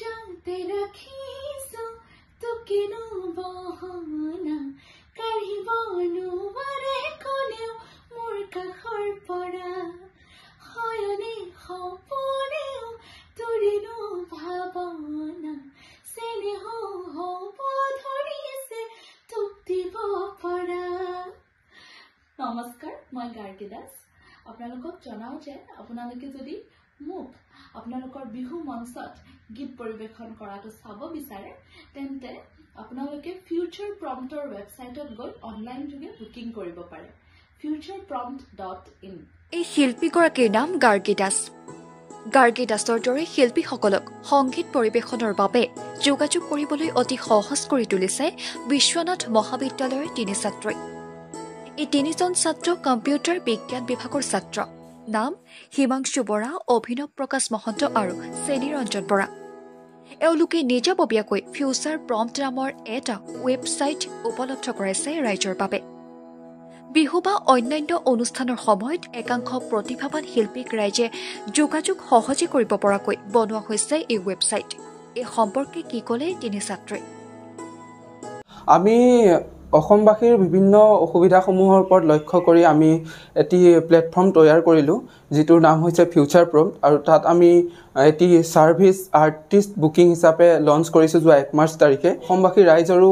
জানতে ৰাখিছ তোকে নহনা কাঢ়িব নোৱাৰে কোনেও মোৰ কাষৰ পৰা হয়নে হবনেও তোৰে নভাৱনা চেনেহ হব ধৰিছে তোক দিব পৰা নমস্কাৰ মই গাৰ্গী দাস আপোনালোকক জনাওঁ যে আপোনালোকে যদি মোক আপোনালোকৰ বিহু মঞ্চত গীত পৰিৱেশন কৰাটো চাব বিচাৰে তেন্তে আপোনালোকে ফিউচাৰ প্ৰম্পৰ ৱেবছাইটত গৈ অনলাইন যোগে বুকিং কৰিব পাৰে ফিউচাৰ প্ৰম্পট ডট ইন এই শিল্পীগৰাকীৰ নাম গাৰ্গী দাস গাৰ্গী দাসৰ দৰে শিল্পীসকলক সংগীত পৰিৱেশনৰ বাবে যোগাযোগ কৰিবলৈ অতি সহজ কৰি তুলিছে বিশ্বনাথ মহাবিদ্যালয়ৰ তিনি ছাত্ৰই এই তিনিজন ছাত্ৰ কম্পিউটাৰ বিজ্ঞান বিভাগৰ ছাত্ৰ নাম হিমাংশু বৰা অভিনৱ প্ৰকাশ মহন্ত আৰু চেনী ৰঞ্জন বৰা এওঁলোকে নিজাববীয়াকৈ ফিউচাৰ প্ৰম্পট নামৰ এটা ৱেবছাইট উপলব্ধ কৰাইছে ৰাইজৰ বাবে বিহু বা অন্যান্য অনুষ্ঠানৰ সময়ত একাংশ প্ৰতিভাৱান শিল্পীক ৰাইজে যোগাযোগ সহজে কৰিব পৰাকৈ বনোৱা হৈছে এই ৱেবছাইট এই সম্পৰ্কে কি ক'লে তিনি ছাত্ৰই আমি অসমবাসীৰ বিভিন্ন অসুবিধাসমূহৰ ওপৰত লক্ষ্য কৰি আমি এটি প্লেটফৰ্ম তৈয়াৰ কৰিলোঁ যিটোৰ নাম হৈছে ফিউচাৰ প্ৰ আৰু তাত আমি এটি ছাৰ্ভিচ আৰ্টিষ্ট বুকিং হিচাপে লঞ্চ কৰিছোঁ যোৱা এক মাৰ্চ তাৰিখে অসমবাসী ৰাইজৰো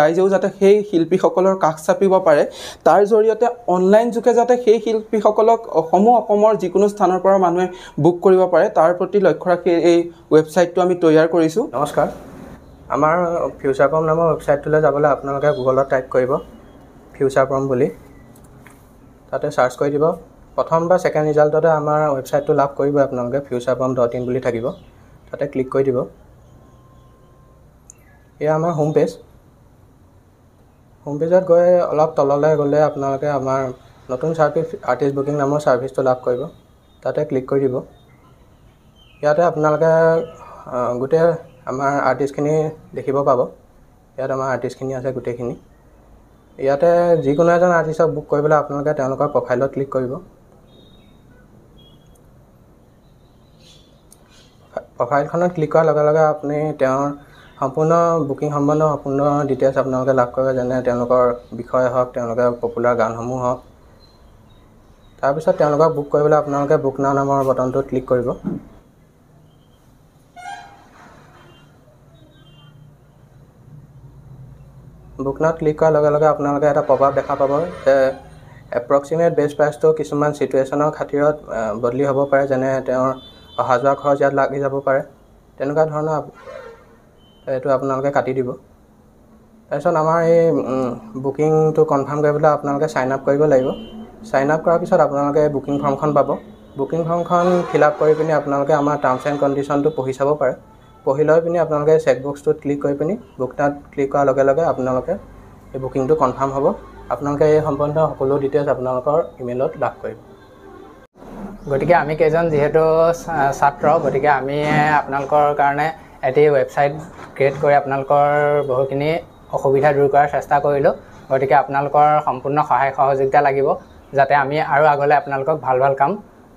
ৰাইজেও যাতে সেই শিল্পীসকলৰ কাষ চাপিব পাৰে তাৰ জৰিয়তে অনলাইন যোগে যাতে সেই শিল্পীসকলক অসমো অসমৰ যিকোনো স্থানৰ পৰা মানুহে বুক কৰিব পাৰে তাৰ প্ৰতি লক্ষ্য ৰাখি এই ৱেবছাইটটো আমি তৈয়াৰ কৰিছোঁ নমস্কাৰ আমাৰ ফিউচাৰ পাম নামৰ ৱেবছাইটটোলৈ যাবলৈ আপোনালোকে গুগলত টাইপ কৰিব ফিউচাৰ পাম বুলি তাতে চাৰ্চ কৰি দিব প্ৰথম বা ছেকেণ্ড ৰিজাল্টতে আমাৰ ৱেবছাইটটো লাভ কৰিব আপোনালোকে ফিউচাৰ পাম ডট ইন বুলি থাকিব তাতে ক্লিক কৰি দিব এয়া আমাৰ হোম পেজ হোম পেজত গৈ অলপ তললৈ গ'লে আপোনালোকে আমাৰ নতুন চাৰ্ভিচ আৰ্টিষ্ট বুকিং নামৰ চাৰ্ভিচটো লাভ কৰিব তাতে ক্লিক কৰি দিব ইয়াতে আপোনালোকে গোটেই আমাৰ আৰ্টিষ্টখিনি দেখিব পাব ইয়াত আমাৰ আৰ্টিষ্টখিনি আছে গোটেইখিনি ইয়াতে যিকোনো এজন আৰ্টিষ্টক বুক কৰিবলৈ আপোনালোকে তেওঁলোকৰ প্ৰফাইলত ক্লিক কৰিব প্ৰফাইলখনত ক্লিক কৰাৰ লগে লগে আপুনি তেওঁৰ সম্পূৰ্ণ বুকিং সম্বন্ধীয় সম্পূৰ্ণ ডিটেইলছ আপোনালোকে লাভ কৰিব যেনে তেওঁলোকৰ বিষয়ে হওক তেওঁলোকে পপুলাৰ গানসমূহ হওক তাৰপিছত তেওঁলোকক বুক কৰিবলৈ আপোনালোকে বুক নাও নামৰ বটনটোত ক্লিক কৰিব বুক ক্লিক কৰাৰ লগে লগে আপোনালোকে এটা প্ৰভাৱ দেখা পাব যে এপ্ৰক্সিমেট বেচ প্ৰাইচটো কিছুমান চিটুৱেশ্যনৰ খাতিৰত বদলি হ'ব পাৰে যেনে তেওঁৰ অহা যোৱা খৰচ ইয়াত লাগি যাব পাৰে তেনেকুৱা ধৰণৰ এইটো আপোনালোকে কাটি দিব তাৰপিছত আমাৰ এই বুকিংটো কনফাৰ্ম কৰিবলৈ আপোনালোকে চাইন আপ কৰিব লাগিব চাইন আপ কৰাৰ পিছত আপোনালোকে বুকিং ফৰ্মখন পাব বুকিং ফৰ্মখন ফিল আপ কৰি পিনি আপোনালোকে আমাৰ টাৰ্মছ এণ্ড কণ্ডিশ্যনটো পঢ়ি চাব পাৰে পঢ়ি লৈ পিনি আপোনালোকে চেকবক্সটোত ক্লিক কৰি পিনি বুকটাত ক্লিক কৰাৰ লগে লগে আপোনালোকে এই বুকিংটো কনফাৰ্ম হ'ব আপোনালোকে এই সম্বন্ধীয় সকলো ডিটেইলছ আপোনালোকৰ ইমেইলত লাভ কৰিব গতিকে আমি কেইজন যিহেতু ছাত্ৰ গতিকে আমি আপোনালোকৰ কাৰণে এটি ৱেবছাইট ক্ৰিয়েট কৰি আপোনালোকৰ বহুখিনি অসুবিধা দূৰ কৰাৰ চেষ্টা কৰিলোঁ গতিকে আপোনালোকৰ সম্পূৰ্ণ সহায় সহযোগিতা লাগিব যাতে আমি আৰু আগলৈ আপোনালোকক ভাল ভাল কাম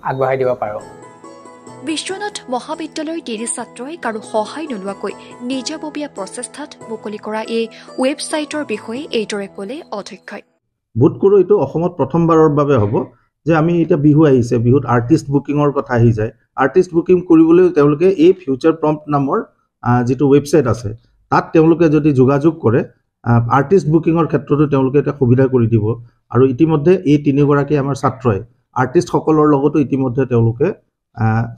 আগবঢ়াই দিব পাৰোঁ বিশ্বনাথ মহাবিদ্যালয়ৰ তিনি ছাত্ৰই কাৰো সহায় নোলোৱাকৈ নিজাববীয়া প্ৰচেষ্টাত মুকলি কৰা এই ৱেবছাইটৰ বিষয়ে এইদৰে ক'লে অধ্যক্ষই ভূতকুৰু এইটো অসমত প্ৰথমবাৰৰ বাবে হ'ব যে আমি এতিয়া বিহু আহিছে বিহুত আৰ্টিষ্ট বুকিঙৰ কথা আহি যায় আৰ্টিষ্ট বুকিং কৰিবলৈ তেওঁলোকে এই ফিউচাৰ প্ৰম্প নামৰ যিটো ৱেবছাইট আছে তাত তেওঁলোকে যদি যোগাযোগ কৰে আৰ্টিষ্ট বুকিঙৰ ক্ষেত্ৰতো তেওঁলোকে এটা সুবিধা কৰি দিব আৰু ইতিমধ্যে এই তিনিগৰাকী আমাৰ ছাত্ৰই আৰ্টিষ্টসকলৰ লগতো ইতিমধ্যে তেওঁলোকে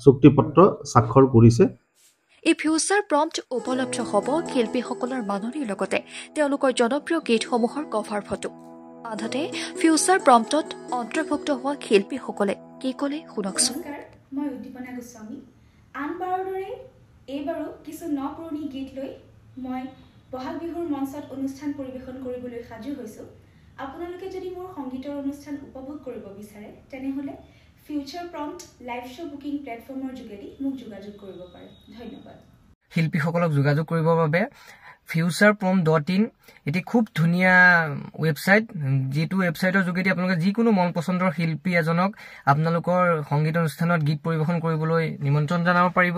চুক্তিপত্ৰ স্বাক্ষৰ কৰিছে এই ফিউচাৰ প্ৰম্পট উপলব্ধ হ'ব শিল্পীসকলৰ মাননীৰ লগতে তেওঁলোকৰ জনপ্ৰিয় গীতসমূহৰ কভাৰ ফটো আনহাতে ফিউচাৰ প্ৰম্পটত অন্তৰ্ভুক্ত হোৱা শিল্পীসকলে কি ক'লে শুনকচোন মই উদ্দীপনা গোস্বামী আনবাৰৰ দৰে এইবাৰো কিছু ন পুৰণি গীত লৈ মই বহাগ বিহুৰ মঞ্চত অনুষ্ঠান পৰিৱেশন কৰিবলৈ সাজু হৈছোঁ আপোনালোকে যদি মোৰ সংগীতৰ অনুষ্ঠান উপভোগ কৰিব বিচাৰে তেনেহ'লে future prompt live show' booking প্লেটফৰ্মৰ যোগেদি মোক যোগাযোগ কৰিব পাৰে ধন্যবাদ শিল্পীসকলক যোগাযোগ কৰিবৰ বাবে ফিউচাৰ প্ৰম ডট ইন এটি খুব ধুনীয়া ৱেবছাইট যিটো ৱেবছাইটৰ যোগেদি আপোনালোকে যিকোনো মন পচন্দৰ শিল্পী এজনক আপোনালোকৰ সংগীত অনুষ্ঠানত গীত পৰিৱেশন কৰিবলৈ নিমন্ত্ৰণ জনাব পাৰিব